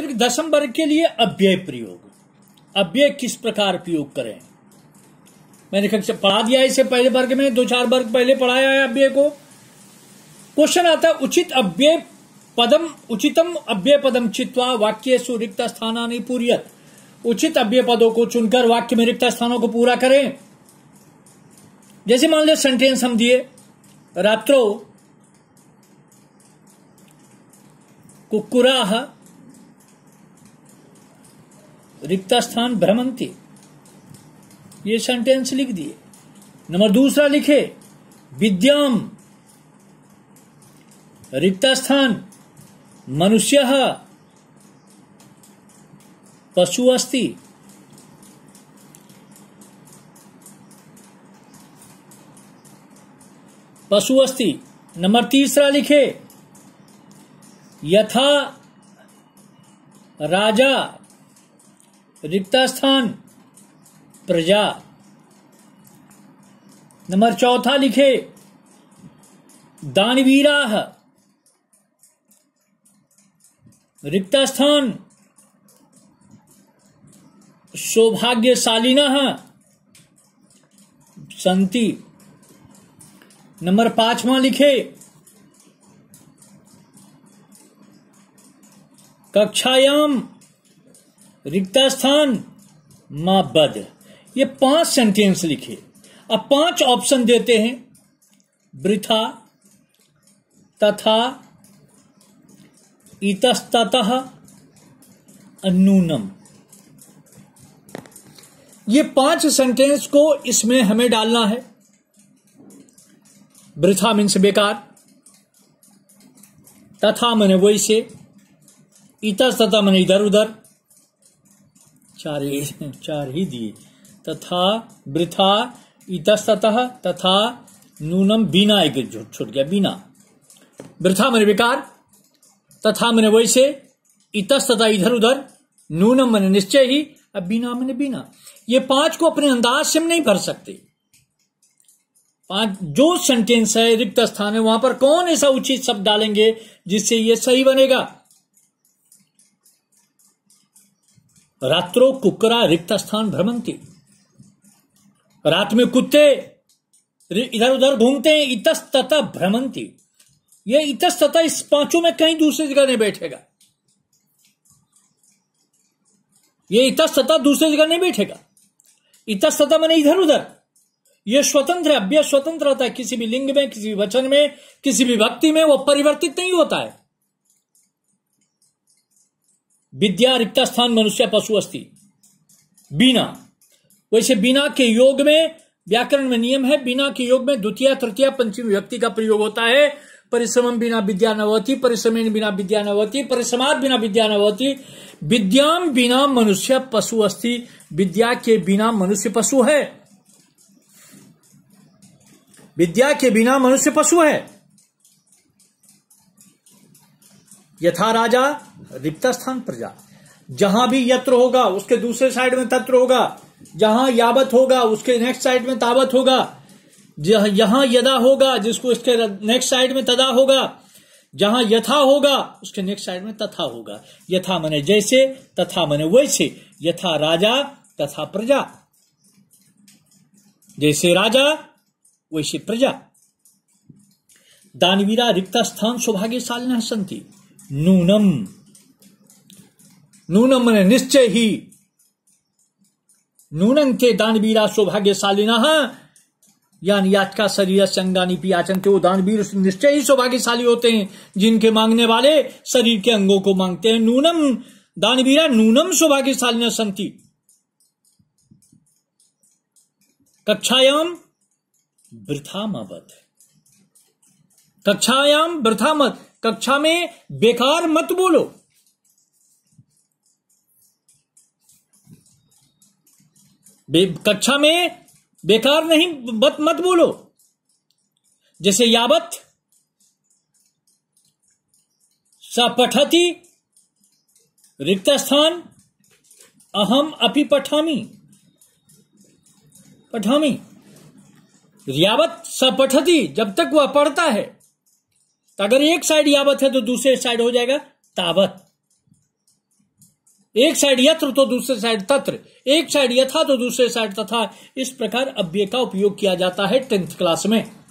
फिर दशम वर्ग के लिए अव्यय प्रयोग अव्यय किस प्रकार प्रयोग करें मैंने कक्षा पढ़ा दिया इसे पहले वर्ग में दो चार वर्ग पहले पढ़ाया है अव्यय को क्वेश्चन आता है उचित अव्यय पदम उचितम अव्यय पदम चित्वा वाक्य स्थाना नहीं पूरीयत उचित अव्यय पदों को चुनकर वाक्य में रिक्त स्थानों को पूरा करें जैसे मान लो सेंटेंस हम दिए रात्रो कुकुरा रिक्त स्थान भ्रमंती ये सेंटेंस लिख दिए नंबर दूसरा लिखे विद्याम रिक्त स्थान मनुष्य पशु अस्थि पशु अस्थि नंबर तीसरा लिखे यथा राजा रिक्तास्थान प्रजा नंबर चौथा लिखे दानवीरा रिक्तास्थान सौभाग्यशालीन संति नंबर पांचवा लिखे कक्षायाम रिक्ता स्थान बद ये पांच सेंटेंस लिखे अब पांच ऑप्शन देते हैं वृथा तथा इतस्तः अनूनम ये पांच सेंटेंस को इसमें हमें डालना है वृथा मीन्स बेकार तथा मैंने वैसे इतस्तता मैंने इधर उधर चार ही चार ही दिए तथा वृथा इतस्तः तथा नूनम बिना एक छूट गया बिना वृथा मैंने बेकार तथा मैंने वैसे इतस्तः इधर उधर नूनम मैंने निश्चय ही अब बिना मैंने बिना ये पांच को अपने अंदाज से हम नहीं भर सकते पांच जो सेंटेंस है रिक्त स्थान है वहां पर कौन ऐसा उचित शब्द डालेंगे जिससे ये सही बनेगा रात्रो कुकरा रिक्त स्थान भ्रमंती रात में कुत्ते इधर उधर घूमते हैं इतस्तः भ्रमंती ये इतस्तः इस पांचों में कहीं दूसरी जगह नहीं बैठेगा ये इतस्तः दूसरी जगह नहीं बैठेगा इतस्तः मैंने इधर उधर ये स्वतंत्र अभ्य स्वतंत्र रहता है किसी भी लिंग में किसी भी वचन में किसी भी भक्ति में वो परिवर्तित नहीं होता है विद्या रिक्त स्थान मनुष्य पशु अस्थि बीना वैसे बिना के योग में व्याकरण में नियम है बिना के योग में द्वितीय तृतीय पंचमी व्यक्ति का प्रयोग होता है परिश्रम बिना विद्या नवती परिश्रमेण बिना विद्या नवती परिश्रमात बिना विद्या नवती विद्याम बिना मनुष्य पशु अस्थि विद्या के बिना मनुष्य पशु है विद्या के बिना मनुष्य पशु है यथा राजा रिक्त स्थान प्रजा जहां भी यत्र होगा उसके दूसरे साइड में तत्र होगा जहां यावत होगा उसके नेक्स्ट साइड में तावत होगा यहां यदा होगा जिसको इसके नेक्स्ट साइड में तदा होगा जहां यथा होगा उसके नेक्स्ट साइड में तथा होगा यथा मने जैसे तथा मने वैसे यथा राजा तथा प्रजा जैसे राजा वैसे प्रजा दानवीरा रिक्त स्थान सौभाग्यशाली न संती नूनम नूनम मैंने निश्चय ही नूनम के दानवीरा सौभाग्यशालिना यानी याचका शरीर संगानी पियाचन थे वो दानवीर निश्चय ही सौभाग्यशाली होते हैं जिनके मांगने वाले शरीर के अंगों को मांगते हैं नूनम दानवीरा नूनम सौभाग्यशाली न संति कक्षायाम वृथा मत कक्षायाम वृथा मत कक्षा में बेकार मत बोलो कक्षा में बेकार नहीं मत मत बोलो जैसे यावत सपठति रिक्त स्थान अहम अपि पठामी पठामी यावत सपठती जब तक वह पढ़ता है तो अगर एक साइड यावत है तो दूसरे साइड हो जाएगा तावत एक साइड यत्र तो दूसरे साइड तत्र एक साइड यथा तो दूसरे साइड तथा इस प्रकार अव्यय का उपयोग किया जाता है टेंथ क्लास में